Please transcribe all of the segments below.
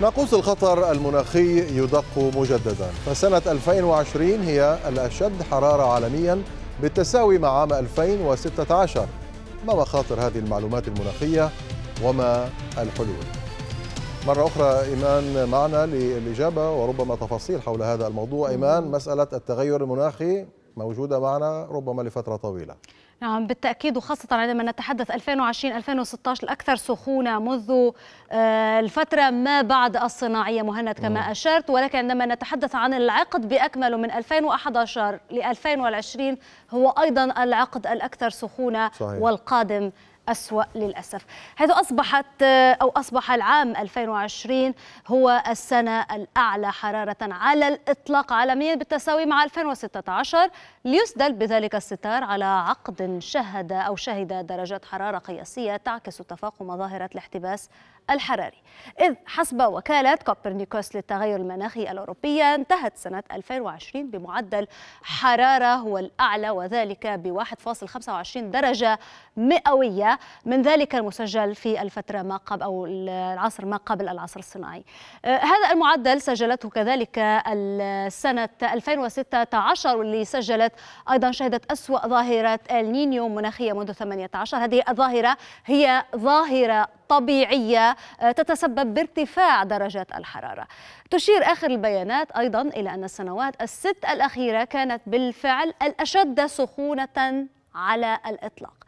ناقوس الخطر المناخي يدق مجددا فسنة 2020 هي الأشد حرارة عالميا بالتساوي مع عام 2016 ما مخاطر هذه المعلومات المناخية وما الحلول مرة أخرى إيمان معنا للإجابة وربما تفاصيل حول هذا الموضوع إيمان مسألة التغير المناخي موجودة معنا ربما لفترة طويلة نعم بالتأكيد وخاصة عندما نتحدث 2020-2016 الأكثر سخونة منذ آه، الفترة ما بعد الصناعية مهند كما نعم. أشرت ولكن عندما نتحدث عن العقد بأكمله من 2011 ل 2020 هو أيضا العقد الأكثر سخونة صحيح. والقادم أسوأ للأسف حيث أصبحت أو أصبح العام 2020 هو السنة الأعلى حرارة على الإطلاق عالميا بالتساوي مع 2016 ليسدل بذلك الستار على عقد شهد أو شهد درجات حرارة قياسية تعكس تفاقم ظاهرة الاحتباس الحراري إذ حسب وكالة كوبرنيكوس للتغير المناخي الأوروبية انتهت سنة 2020 بمعدل حرارة هو الأعلى وذلك ب 1.25 درجة مئوية من ذلك المسجل في الفترة ما قبل أو العصر ما قبل العصر الصناعي آه، هذا المعدل سجلته كذلك السنة 2016 واللي سجلت أيضا شهدت أسوأ ظاهرة النينيو مناخية منذ 18 هذه الظاهرة هي ظاهرة طبيعية آه، تتسبب بارتفاع درجات الحرارة تشير آخر البيانات أيضا إلى أن السنوات الست الأخيرة كانت بالفعل الأشد سخونة على الإطلاق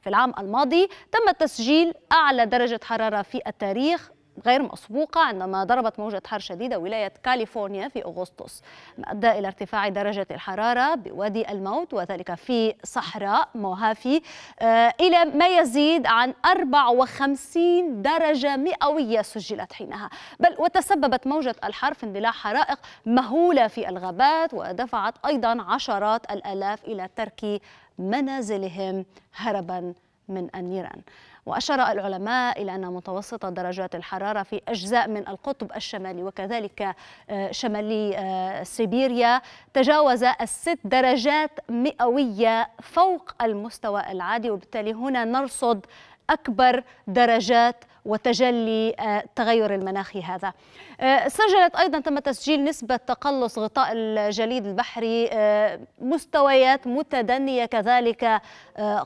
في العام الماضي تم تسجيل أعلى درجة حرارة في التاريخ غير مسبوقة عندما ضربت موجة حر شديدة ولاية كاليفورنيا في أغسطس ما أدى إلى ارتفاع درجة الحرارة بوادي الموت وذلك في صحراء موهافي آه، إلى ما يزيد عن 54 درجة مئوية سجلت حينها بل وتسببت موجة الحر في اندلاع حرائق مهولة في الغابات ودفعت أيضا عشرات الآلاف إلى ترك منازلهم هربا من النيران وأشار العلماء إلى أن متوسط درجات الحرارة في أجزاء من القطب الشمالي وكذلك آه، شمالي آه، سيبيريا تجاوز الست درجات مئوية فوق المستوى العادي وبالتالي هنا نرصد أكبر درجات وتجلي التغير آه، المناخي هذا آه، سجلت أيضا تم تسجيل نسبة تقلص غطاء الجليد البحري آه، مستويات متدنية كذلك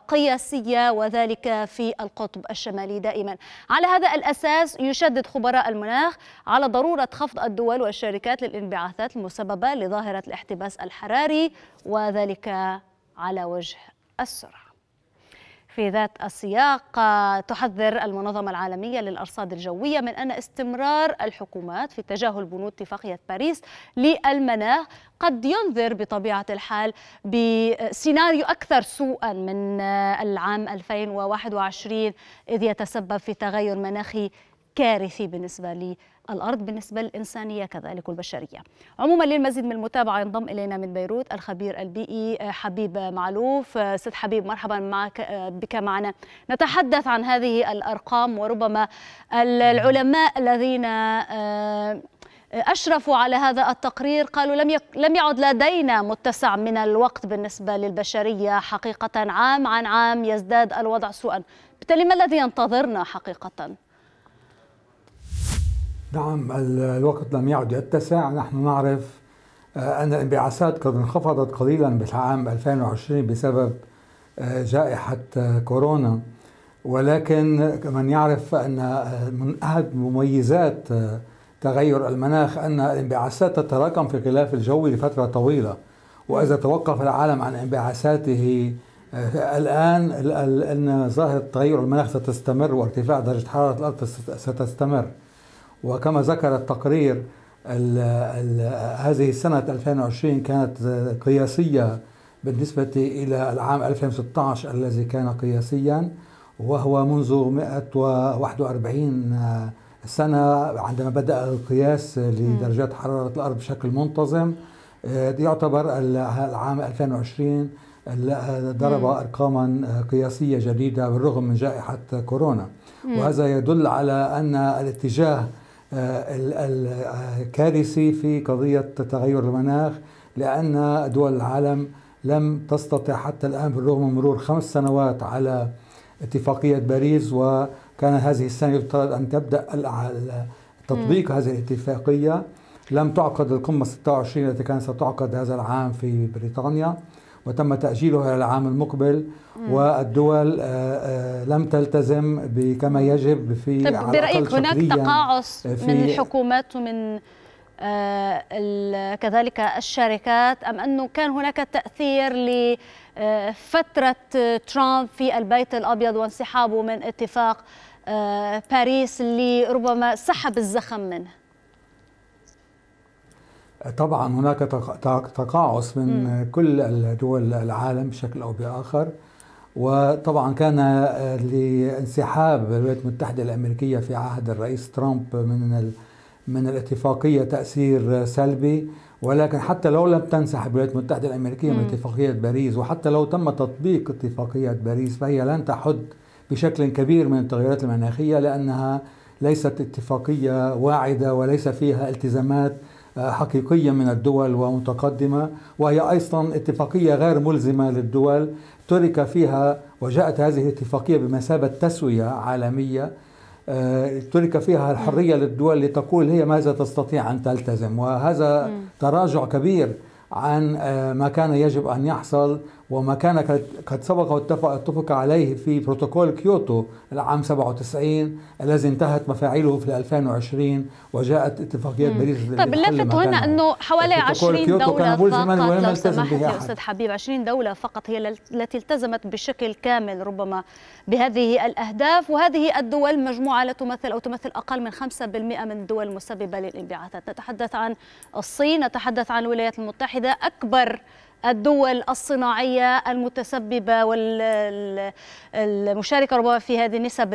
قياسية وذلك في القطب الشمالي دائما على هذا الأساس يشدد خبراء المناخ على ضرورة خفض الدول والشركات للانبعاثات المسببة لظاهرة الاحتباس الحراري وذلك على وجه السرعة في ذات السياق تحذر المنظمة العالمية للأرصاد الجوية من أن استمرار الحكومات في تجاهل بنود اتفاقية باريس للمناخ قد ينذر بطبيعة الحال بسيناريو أكثر سوءا من العام 2021 إذ يتسبب في تغير مناخي كارثي بالنسبة للأرض بالنسبة للإنسانية كذلك والبشرية عموما للمزيد من المتابعة ينضم إلينا من بيروت الخبير البيئي حبيب معلوف سيد حبيب مرحبا معك بك معنا نتحدث عن هذه الأرقام وربما العلماء الذين آه، أشرفوا على هذا التقرير قالوا لم لم يعد لدينا متسع من الوقت بالنسبة للبشرية حقيقة عام عن عام يزداد الوضع سوءا بالتالي ما الذي ينتظرنا حقيقة؟ نعم الوقت لم يعد يتسع نحن نعرف آه، أن الانبعاثات قد انخفضت قليلا في عام 2020 بسبب آه، جائحة آه، كورونا ولكن من يعرف أن من أحد مميزات تغير المناخ أن الانبعاثات تتراكم في الغلاف الجوي لفترة طويلة وإذا توقف العالم عن انبعاثاته الآن أن ظاهرة تغير المناخ ستستمر وارتفاع درجة حرارة الأرض ستستمر وكما ذكر التقرير الـ الـ هذه السنة 2020 كانت قياسية بالنسبة إلى العام 2016 الذي كان قياسيا وهو منذ 141 سنة عندما بدأ القياس لدرجات حرارة الأرض بشكل منتظم آه، يعتبر العام 2020 ضرب أرقاما قياسية جديدة بالرغم من جائحة كورونا وهذا يدل على أن الاتجاه الكارثي في قضية تغير المناخ لأن دول العالم لم تستطع حتى الآن بالرغم من مرور خمس سنوات على اتفاقية باريس وكان هذه السنة يفترض أن تبدأ تطبيق هذه الاتفاقية لم تعقد القمة 26 التي كانت ستعقد هذا العام في بريطانيا وتم تأجيلها للعام المقبل والدول آه، آه، لم تلتزم كما يجب في طيب برأيك هناك تقاعس آه، في من الحكومات ومن كذلك الشركات أم أنه كان هناك تأثير لفترة ترامب في البيت الأبيض وانسحابه من اتفاق باريس اللي ربما سحب الزخم منه طبعا هناك تقاعس من م. كل دول العالم بشكل او باخر وطبعا كان آه، لانسحاب الولايات المتحده الامريكيه في عهد الرئيس ترامب من من الاتفاقيه تاثير سلبي ولكن حتى لو لم تنسحب الولايات المتحده الامريكيه من اتفاقيه باريس وحتى لو تم تطبيق اتفاقيه باريس فهي لن تحد بشكل كبير من التغيرات المناخيه لانها ليست اتفاقيه واعده وليس فيها التزامات حقيقية من الدول ومتقدمة وهي أيضا اتفاقية غير ملزمة للدول ترك فيها وجاءت هذه الاتفاقية بمثابة تسوية عالمية آه، ترك فيها الحرية للدول لتقول هي ماذا تستطيع أن تلتزم وهذا تراجع كبير عن آه، ما كان يجب أن يحصل وما كان قد سبق واتفق اتفق عليه في بروتوكول كيوتو العام 97 الذي انتهت مفاعيله في 2020 وجاءت اتفاقيات باريس طيب اللافت هنا انه حوالي 20 دولة فقط لو سمحت يا استاذ حبيب 20 دولة فقط هي التي التزمت بشكل كامل ربما بهذه الاهداف وهذه الدول مجموعة لا تمثل او تمثل اقل من 5% من الدول المسببة للانبعاثات نتحدث عن الصين نتحدث عن الولايات المتحدة اكبر الدول الصناعية المتسببة والمشاركة ربما في هذه النسب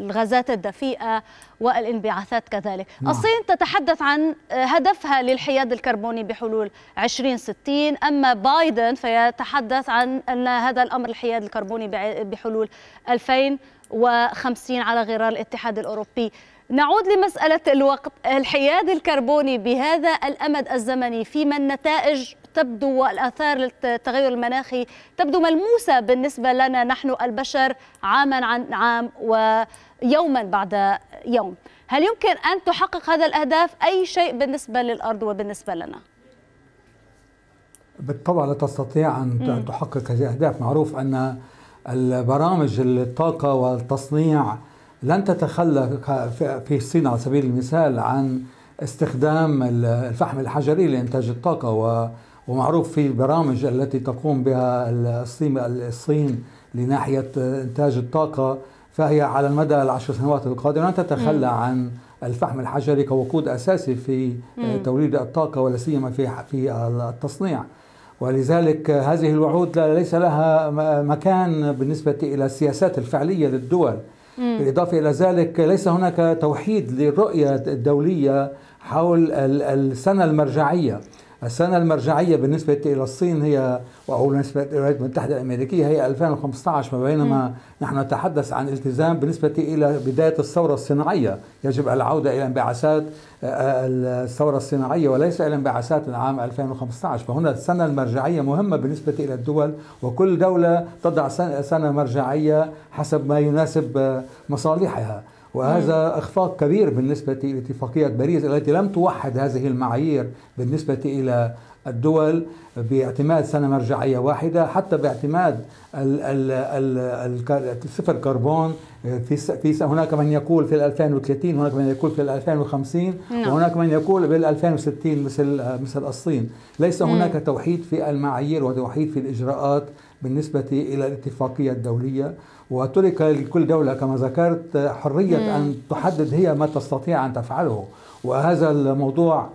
الغازات الدفيئة والانبعاثات كذلك نعم. الصين تتحدث عن هدفها للحياد الكربوني بحلول 2060 أما بايدن فيتحدث عن أن هذا الأمر الحياد الكربوني بحلول 2050 على غرار الاتحاد الأوروبي نعود لمسألة الوقت الحياد الكربوني بهذا الأمد الزمني فيما النتائج تبدو والآثار للتغير المناخي تبدو ملموسة بالنسبة لنا نحن البشر عاما عن عام ويوما بعد يوم هل يمكن أن تحقق هذا الأهداف أي شيء بالنسبة للأرض وبالنسبة لنا؟ بالطبع لا تستطيع أن تحقق هذه الأهداف معروف أن البرامج الطاقة والتصنيع لن تتخلى في الصين على سبيل المثال عن استخدام الفحم الحجري لإنتاج الطاقة ومعروف في البرامج التي تقوم بها الصين الصين لناحية إنتاج الطاقة فهي على المدى العشر سنوات القادمة لن تتخلى عن الفحم الحجري كوقود أساسي في توليد الطاقة ولا سيما في في التصنيع ولذلك هذه الوعود ليس لها مكان بالنسبة إلى السياسات الفعلية للدول بالإضافة إلى ذلك ليس هناك توحيد للرؤية الدولية حول السنة المرجعية السنة المرجعية بالنسبة إلى الصين هي أو بالنسبة للولايات المتحدة الأمريكية هي 2015 ما بينما نحن نتحدث عن التزام بالنسبة إلى بداية الثورة الصناعية يجب العودة إلى انبعاثات آه، آه، الثورة الصناعية وليس إلى انبعاثات العام 2015 فهنا السنة المرجعية مهمة بالنسبة إلى الدول وكل دولة تضع سنة مرجعية حسب ما يناسب آه، مصالحها وهذا نعم. إخفاق كبير بالنسبة لاتفاقية باريس التي لم توحد هذه المعايير بالنسبة إلى الدول باعتماد سنه مرجعيه واحده حتى باعتماد الصفر كربون في في هناك من يقول في 2030 هناك من يقول في 2050 نعم. وهناك من يقول بال 2060 مثل مثل الصين ليس هناك مم. توحيد في المعايير وتوحيد في الاجراءات بالنسبه الى الاتفاقيه الدوليه وترك لكل دوله كما ذكرت حريه مم. ان تحدد هي ما تستطيع ان تفعله وهذا الموضوع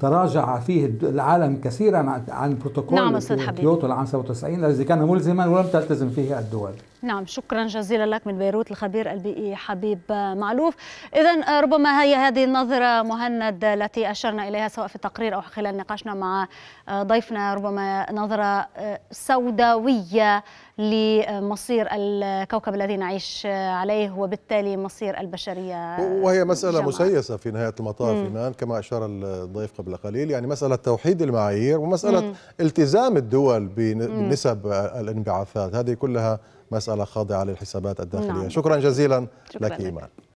تراجع فيه العالم كثيرا عن بروتوكول نعم كيوتو العام 97 الذي كان ملزما ولم تلتزم فيه الدول نعم شكرا جزيلا لك من بيروت الخبير البيئي حبيب معلوف اذا آه، ربما هي هذه النظره مهند التي اشرنا اليها سواء في التقرير او خلال نقاشنا مع آه، ضيفنا ربما نظره آه، سوداويه لمصير الكوكب الذي نعيش عليه وبالتالي مصير البشرية وهي مسألة جمع. مسيسة في نهاية المطاف إيمان كما أشار الضيف قبل قليل يعني مسألة توحيد المعايير ومسألة مم. التزام الدول بنسب الانبعاثات هذه كلها مسألة خاضعة للحسابات الداخلية نعم. شكرا جزيلا شكرا لك إيمان لك.